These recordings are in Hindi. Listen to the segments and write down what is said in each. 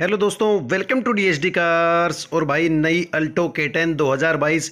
हेलो दोस्तों वेलकम टू डी कार्स और भाई नई अल्टो के टेन दो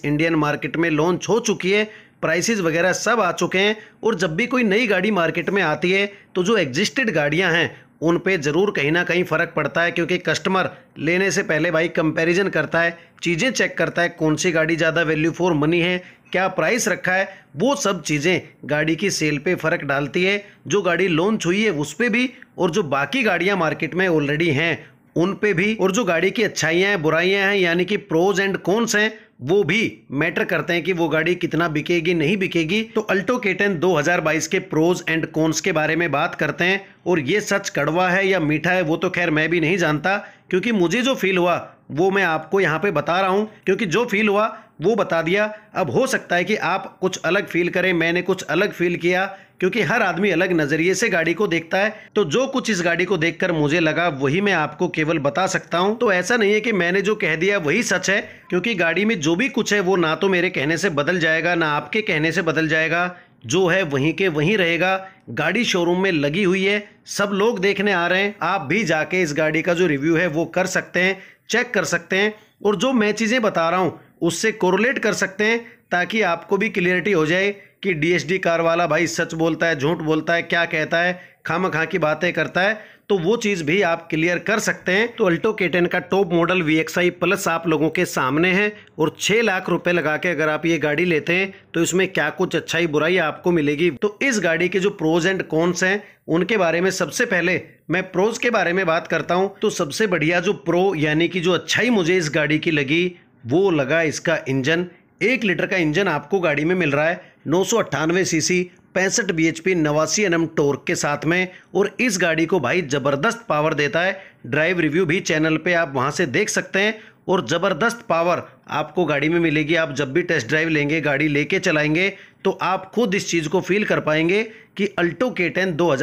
इंडियन मार्केट में लॉन्च हो चुकी है प्राइसेस वगैरह सब आ चुके हैं और जब भी कोई नई गाड़ी मार्केट में आती है तो जो एग्जिस्टेड गाड़ियां हैं उन पे ज़रूर कहीं ना कहीं फ़र्क पड़ता है क्योंकि कस्टमर लेने से पहले भाई कंपैरिजन करता है चीज़ें चेक करता है कौन सी गाड़ी ज़्यादा वैल्यू फॉर मनी है क्या प्राइस रखा है वो सब चीज़ें गाड़ी की सेल पे फ़र्क डालती है जो गाड़ी लॉन्च हुई है उस पर भी और जो बाकी गाड़ियाँ मार्केट में ऑलरेडी हैं उन पे भी और जो गाड़ी की अच्छाइयाँ हैं बुराइयाँ हैं यानी कि प्रोज एंड कॉन्स हैं वो भी मैटर करते हैं कि वो गाड़ी कितना बिकेगी नहीं बिकेगी तो अल्टो केटन 2022 के प्रोज एंड कॉन्स के बारे में बात करते हैं और ये सच कड़वा है या मीठा है वो तो खैर मैं भी नहीं जानता क्योंकि मुझे जो फील हुआ वो मैं आपको यहाँ पे बता रहा हूँ क्योंकि जो फील हुआ वो बता दिया अब हो सकता है कि आप कुछ अलग फील करें मैंने कुछ अलग फील किया क्योंकि हर आदमी अलग नजरिए से गाड़ी को देखता है तो जो कुछ इस गाड़ी को देखकर मुझे लगा वही मैं आपको केवल बता सकता हूँ तो ऐसा नहीं है कि मैंने जो कह दिया वही सच है क्योंकि गाड़ी में जो भी कुछ है वो ना तो मेरे कहने से बदल जाएगा ना आपके कहने से बदल जाएगा जो है वहीं के वहीं रहेगा गाड़ी शोरूम में लगी हुई है सब लोग देखने आ रहे हैं आप भी जाके इस गाड़ी का जो रिव्यू है वो कर सकते हैं चेक कर सकते हैं और जो मैं चीज़ें बता रहा हूँ उससे कोरोलेट कर सकते हैं ताकि आपको भी क्लियरिटी हो जाए कि डीएसडी कार वाला भाई सच बोलता है झूठ बोलता है क्या कहता है खाम खां की बातें करता है तो वो चीज़ भी आप क्लियर कर सकते हैं तो अल्टो के टेन का top model V X I plus आप लोगों के सामने है और छः लाख रुपए लगा के अगर आप ये गाड़ी लेते हैं तो इसमें क्या कुछ अच्छाई बुराई आपको मिलेगी तो इस गाड़ी के जो प्रोज एंड कॉन्स हैं उनके बारे में सबसे पहले मैं प्रोज के बारे में बात करता हूँ तो सबसे बढ़िया जो प्रो यानी कि जो अच्छाई मुझे इस गाड़ी की लगी वो लगा इसका इंजन एक लीटर का इंजन आपको गाड़ी में मिल रहा है नौ सौ अट्ठानवे सी सी पैंसठ बी एच पी नवासी एन एम टोर्क के साथ में और इस गाड़ी को भाई ज़बरदस्त पावर देता है ड्राइव रिव्यू भी चैनल पे आप वहाँ से देख सकते हैं और ज़बरदस्त पावर आपको गाड़ी में मिलेगी आप जब भी टेस्ट ड्राइव लेंगे गाड़ी लेके चलाएंगे तो आप खुद इस चीज़ को फील कर पाएंगे कि अल्टो के टेन दो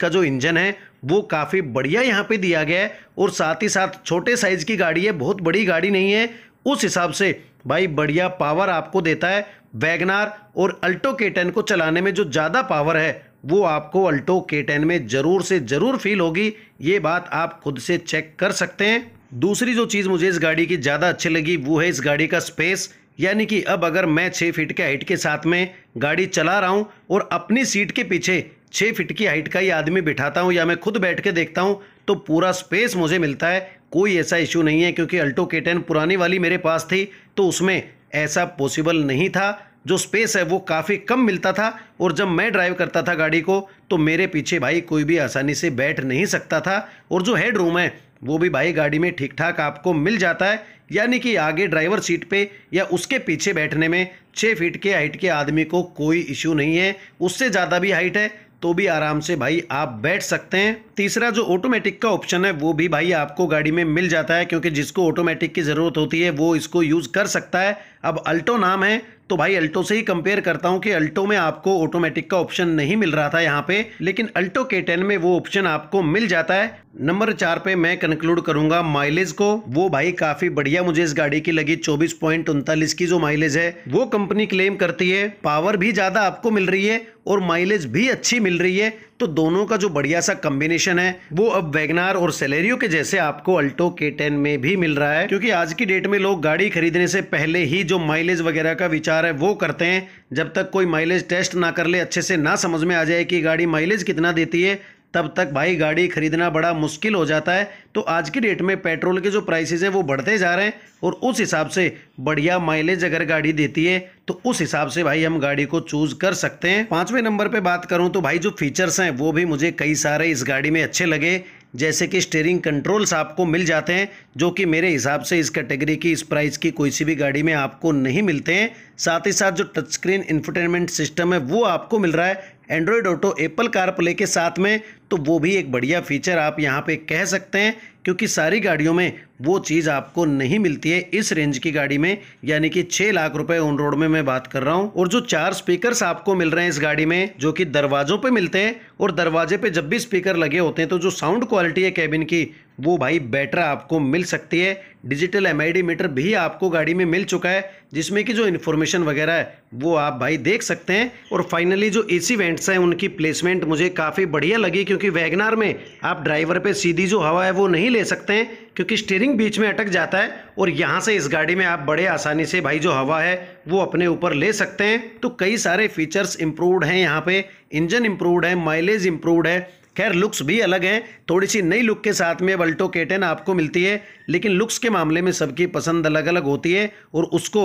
का जो इंजन है वो काफ़ी बढ़िया यहाँ पे दिया गया है और साथ ही साथ छोटे साइज़ की गाड़ी है बहुत बड़ी गाड़ी नहीं है उस हिसाब से भाई बढ़िया पावर आपको देता है वैगनार और अल्टो के टेन को चलाने में जो ज़्यादा पावर है वो आपको अल्टो के टेन में ज़रूर से ज़रूर फील होगी ये बात आप खुद से चेक कर सकते हैं दूसरी जो चीज़ मुझे इस गाड़ी की ज़्यादा अच्छी लगी वो है इस गाड़ी का स्पेस यानी कि अब अगर मैं छः फीट के हाइट के साथ में गाड़ी चला रहा हूँ और अपनी सीट के पीछे छः फिट की हाइट का ही आदमी बिठाता हूँ या मैं खुद बैठ के देखता हूँ तो पूरा स्पेस मुझे मिलता है कोई ऐसा इशू नहीं है क्योंकि अल्टो के टेन पुरानी वाली मेरे पास थी तो उसमें ऐसा पॉसिबल नहीं था जो स्पेस है वो काफ़ी कम मिलता था और जब मैं ड्राइव करता था गाड़ी को तो मेरे पीछे भाई कोई भी आसानी से बैठ नहीं सकता था और जो हेड रूम है वो भी भाई गाड़ी में ठीक ठाक आपको मिल जाता है यानी कि आगे ड्राइवर सीट पे या उसके पीछे बैठने में छः फीट के हाइट के आदमी को कोई इशू नहीं है उससे ज़्यादा भी हाइट है तो भी आराम से भाई आप बैठ सकते हैं तीसरा जो ऑटोमेटिक का ऑप्शन है वो भी भाई आपको गाड़ी में मिल जाता है क्योंकि जिसको ऑटोमेटिक की ज़रूरत होती है वो इसको यूज़ कर सकता है अब अल्टो नाम है तो भाई अल्टो से ही कंपेयर करता हूँ कि अल्टो में आपको ऑटोमेटिक का ऑप्शन नहीं मिल रहा था यहाँ पे लेकिन अल्टो के टेन में वो ऑप्शन आपको मिल जाता है नंबर चार पे मैं कंक्लूड करूंगा माइलेज को वो भाई काफी बढ़िया मुझे इस गाड़ी की लगी चौबीस पॉइंट उनतालीस की जो माइलेज है वो कंपनी क्लेम करती है पावर भी ज्यादा आपको मिल रही है और माइलेज भी अच्छी मिल रही है तो दोनों का जो बढ़िया सा कॉम्बिनेशन है वो अब वैगनार और सेलेरियो के जैसे आपको अल्टो के टेन में भी मिल रहा है क्योंकि आज की डेट में लोग गाड़ी खरीदने से पहले ही जो माइलेज वगैरह का विचार है वो करते हैं जब तक कोई माइलेज टेस्ट ना कर ले अच्छे से ना समझ में आ जाए कि गाड़ी माइलेज कितना देती है तब तक भाई गाड़ी खरीदना बड़ा मुश्किल हो जाता है तो आज की डेट में पेट्रोल के जो प्राइसेज हैं वो बढ़ते जा रहे हैं और उस हिसाब से बढ़िया माइलेज अगर गाड़ी देती है तो उस हिसाब से भाई हम गाड़ी को चूज कर सकते हैं पाँचवें नंबर पर बात करूँ तो भाई जो फीचर्स हैं वो भी मुझे कई सारे इस गाड़ी में अच्छे लगे जैसे कि स्टेयरिंग कंट्रोल्स आपको मिल जाते हैं जो कि मेरे हिसाब से इस कैटेगरी की इस प्राइस की कोई सी भी गाड़ी में आपको नहीं मिलते हैं साथ ही साथ जो टच स्क्रीन इंफरटेनमेंट सिस्टम है वो आपको मिल रहा है एंड्रॉयड ऑटो एप्पल कारप्ले के साथ में तो वो भी एक बढ़िया फीचर आप यहाँ पे कह सकते हैं क्योंकि सारी गाड़ियों में वो चीज़ आपको नहीं मिलती है इस रेंज की गाड़ी में यानी कि छः लाख रुपए ऑन रोड में मैं बात कर रहा हूँ और जो चार स्पीकर्स आपको मिल रहे हैं इस गाड़ी में जो कि दरवाजों पे मिलते हैं और दरवाजे पे जब भी स्पीकर लगे होते हैं तो जो साउंड क्वालिटी है कैबिन की वो भाई बैटर आपको मिल सकती है डिजिटल एम मीटर भी आपको गाड़ी में मिल चुका है जिसमें कि जो इन्फॉर्मेशन वगैरह है वो आप भाई देख सकते हैं और फाइनली जो ए सी वेंट्स हैं उनकी प्लेसमेंट मुझे काफ़ी बढ़िया लगी क्योंकि वैगनार में आप ड्राइवर पे सीधी जो हवा है वो नहीं ले सकते हैं क्योंकि स्टीयरिंग बीच में अटक जाता है और यहाँ से इस गाड़ी में आप बड़े आसानी से भाई जो हवा है वो अपने ऊपर ले सकते हैं तो कई सारे फीचर्स इम्प्रूवड हैं यहाँ पर इंजन इम्प्रूवड है माइलेज इम्प्रूवड है खैर लुक्स भी अलग हैं थोड़ी सी नई लुक के साथ में वल्टो के टेन आपको मिलती है लेकिन लुक्स के मामले में सबकी पसंद अलग अलग होती है और उसको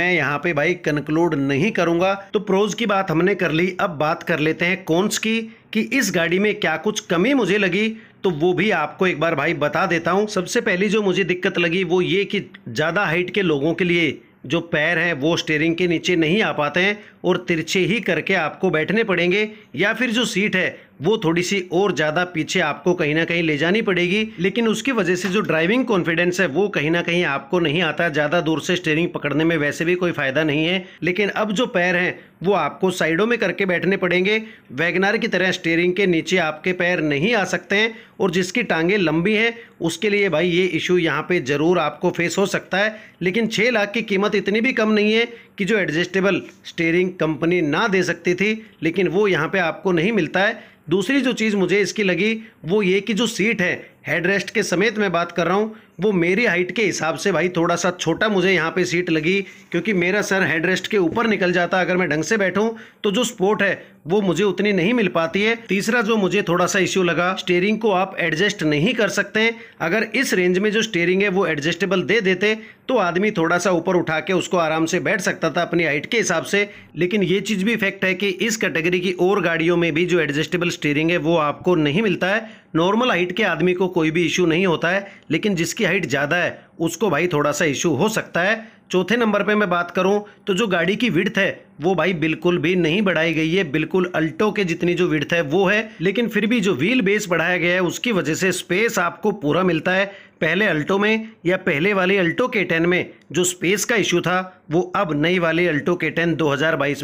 मैं यहाँ पे भाई कंक्लूड नहीं करूँगा तो प्रोज की बात हमने कर ली अब बात कर लेते हैं कौनस की कि इस गाड़ी में क्या कुछ कमी मुझे लगी तो वो भी आपको एक बार भाई बता देता हूँ सबसे पहली जो मुझे दिक्कत लगी वो ये कि ज़्यादा हाइट के लोगों के लिए जो पैर हैं वो स्टेयरिंग के नीचे नहीं आ पाते हैं और तिरछे ही करके आपको बैठने पड़ेंगे या फिर जो सीट है वो थोड़ी सी और ज़्यादा पीछे आपको कहीं ना कहीं ले जानी पड़ेगी लेकिन उसकी वजह से जो ड्राइविंग कॉन्फिडेंस है वो कहीं ना कहीं आपको नहीं आता ज़्यादा दूर से स्टेयरिंग पकड़ने में वैसे भी कोई फ़ायदा नहीं है लेकिन अब जो पैर हैं वो आपको साइडों में करके बैठने पड़ेंगे वैगनार की तरह स्टेयरिंग के नीचे आपके पैर नहीं आ सकते हैं और जिसकी टांगें लंबी हैं उसके लिए भाई ये इशू यहाँ पे ज़रूर आपको फेस हो सकता है लेकिन छः लाख की कीमत इतनी भी कम नहीं है कि जो एडजस्टेबल स्टेयरिंग कंपनी ना दे सकती थी लेकिन वो यहाँ पर आपको नहीं मिलता है दूसरी जो चीज़ मुझे इसकी लगी वो ये कि जो सीट है हेड रेस्ट के समेत मैं बात कर रहा हूँ वो मेरी हाइट के हिसाब से भाई थोड़ा सा छोटा मुझे यहाँ पे सीट लगी क्योंकि मेरा सर हेड रेस्ट के ऊपर निकल जाता अगर मैं ढंग से बैठूँ तो जो स्पोर्ट है वो मुझे उतनी नहीं मिल पाती है तीसरा जो मुझे थोड़ा सा इश्यू लगा स्टेयरिंग को आप एडजस्ट नहीं कर सकते अगर इस रेंज में जो स्टेयरिंग है वो एडजस्टेबल दे देते तो आदमी थोड़ा सा ऊपर उठा के उसको आराम से बैठ सकता था अपनी हाइट के हिसाब से लेकिन ये चीज़ भी फैक्ट है कि इस कैटेगरी की और गाड़ियों में भी जो एडजस्टेबल स्टेयरिंग है वो आपको नहीं मिलता है नॉर्मल हाइट के आदमी को कोई भी इश्यू नहीं होता है लेकिन जिसकी जिसकी हाइट ज़्यादा है उसको भाई थोड़ा सा इशू हो सकता है चौथे नंबर पे मैं बात करूं तो जो गाड़ी की विड्थ है वो भाई बिल्कुल भी नहीं बढ़ाई गई है बिल्कुल अल्टो के जितनी जो विड्थ है वो है लेकिन फिर भी जो व्हील बेस बढ़ाया गया है उसकी वजह से स्पेस आपको पूरा मिलता है पहले अल्टो में या पहले वाले अल्टो के टेन में जो स्पेस का इशू था वो अब नई वाले अल्टो के टेन दो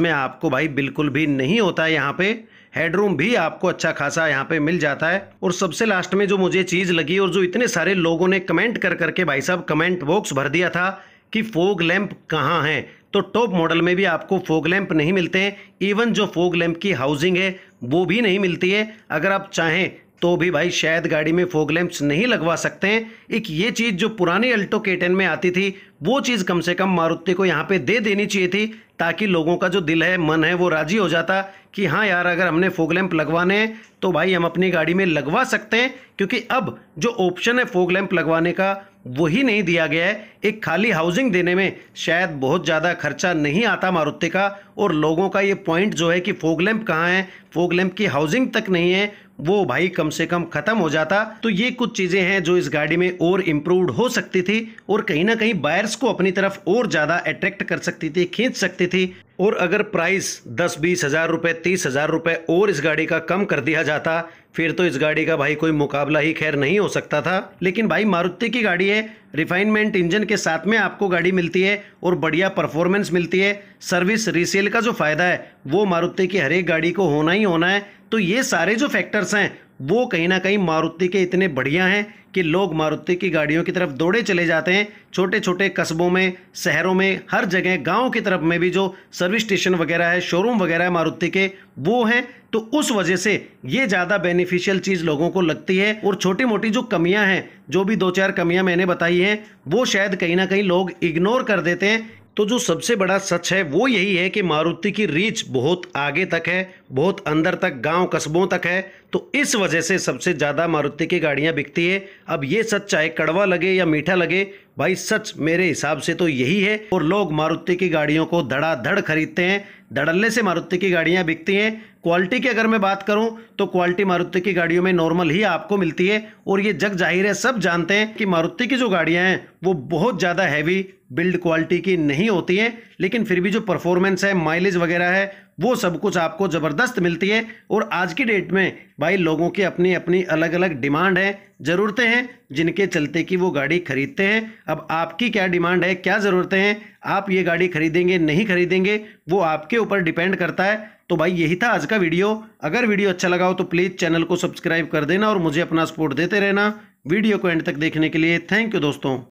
में आपको भाई बिल्कुल भी नहीं होता है यहाँ पर हेडरूम भी आपको अच्छा खासा यहाँ पे मिल जाता है और सबसे लास्ट में जो मुझे चीज़ लगी और जो इतने सारे लोगों ने कमेंट कर करके भाई साहब कमेंट बॉक्स भर दिया था कि फोग लैंप कहाँ हैं तो टॉप मॉडल में भी आपको फोग लैंप नहीं मिलते हैं इवन जो फोग लैंप की हाउसिंग है वो भी नहीं मिलती है अगर आप चाहें तो भी भाई शायद गाड़ी में फोग लैंप्स नहीं लगवा सकते हैं एक ये चीज़ जो पुरानी अल्टो के टेन में आती थी वो चीज़ कम से कम मारुति को यहाँ पे दे देनी चाहिए थी ताकि लोगों का जो दिल है मन है वो राजी हो जाता कि हाँ यार अगर हमने फोग लैंप लगवाने हैं तो भाई हम अपनी गाड़ी में लगवा सकते हैं क्योंकि अब जो ऑप्शन है फोग लैंप लगवाने का वही नहीं दिया गया है एक खाली हाउसिंग देने में शायद बहुत ज़्यादा खर्चा नहीं आता मारुति का और लोगों का ये पॉइंट जो है कि फोग लैंप कहाँ है फोग लैंप की हाउसिंग तक नहीं है वो भाई कम से कम खत्म हो जाता तो ये कुछ चीजें हैं जो इस गाड़ी में और इम्प्रूवड हो सकती थी और कहीं ना कहीं बायर्स को अपनी तरफ और ज्यादा अट्रैक्ट कर सकती थी खींच सकती थी और अगर प्राइस दस बीस हजार रुपए तीस हजार रुपए और इस गाड़ी का कम कर दिया जाता फिर तो इस गाड़ी का भाई कोई मुकाबला ही खैर नहीं हो सकता था लेकिन भाई मारुति की गाड़ी है रिफाइनमेंट इंजन के साथ में आपको गाड़ी मिलती है और बढ़िया परफॉर्मेंस मिलती है सर्विस रीसेल का जो फ़ायदा है वो मारुति की हर एक गाड़ी को होना ही होना है तो ये सारे जो फैक्टर्स हैं वो कहीं ना कहीं मारुति के इतने बढ़िया हैं कि लोग मारुति की गाड़ियों की तरफ दौड़े चले जाते हैं छोटे छोटे कस्बों में शहरों में हर जगह गाँव की तरफ में भी जो सर्विस स्टेशन वगैरह है शोरूम वगैरह है मारुति के वो हैं तो उस वजह से ये ज़्यादा बेनिफिशियल चीज़ लोगों को लगती है और छोटी मोटी जो कमियां हैं जो भी दो चार कमियां मैंने बताई हैं वो शायद कहीं ना कहीं लोग इग्नोर कर देते हैं तो जो सबसे बड़ा सच है वो यही है कि मारुति की रीच बहुत आगे तक है बहुत अंदर तक गांव कस्बों तक है तो इस वजह से सबसे ज़्यादा मारुति की गाड़ियां बिकती है अब ये सच चाहे कड़वा लगे या मीठा लगे भाई सच मेरे हिसाब से तो यही है और लोग मारुति की गाड़ियों को धड़ाधड़ खरीदते हैं धड़ल्ले से मारुति की गाड़ियाँ बिकती हैं क्वालिटी की अगर मैं बात करूं तो क्वालिटी मारुति की गाड़ियों में नॉर्मल ही आपको मिलती है और ये जग जाहिर है सब जानते हैं कि मारुति की जो गाड़ियां हैं वो बहुत ज़्यादा हैवी बिल्ड क्वालिटी की नहीं होती है लेकिन फिर भी जो परफॉर्मेंस है माइलेज वगैरह है वो सब कुछ आपको ज़बरदस्त मिलती है और आज की डेट में भाई लोगों की अपनी अपनी अलग अलग डिमांड है ज़रूरतें हैं जिनके चलते कि वो गाड़ी खरीदते हैं अब आपकी क्या डिमांड है क्या ज़रूरतें हैं आप ये गाड़ी खरीदेंगे नहीं खरीदेंगे वो आपके ऊपर डिपेंड करता है तो भाई यही था आज का वीडियो अगर वीडियो अच्छा लगा हो तो प्लीज़ चैनल को सब्सक्राइब कर देना और मुझे अपना सपोर्ट देते रहना वीडियो को एंड तक देखने के लिए थैंक यू दोस्तों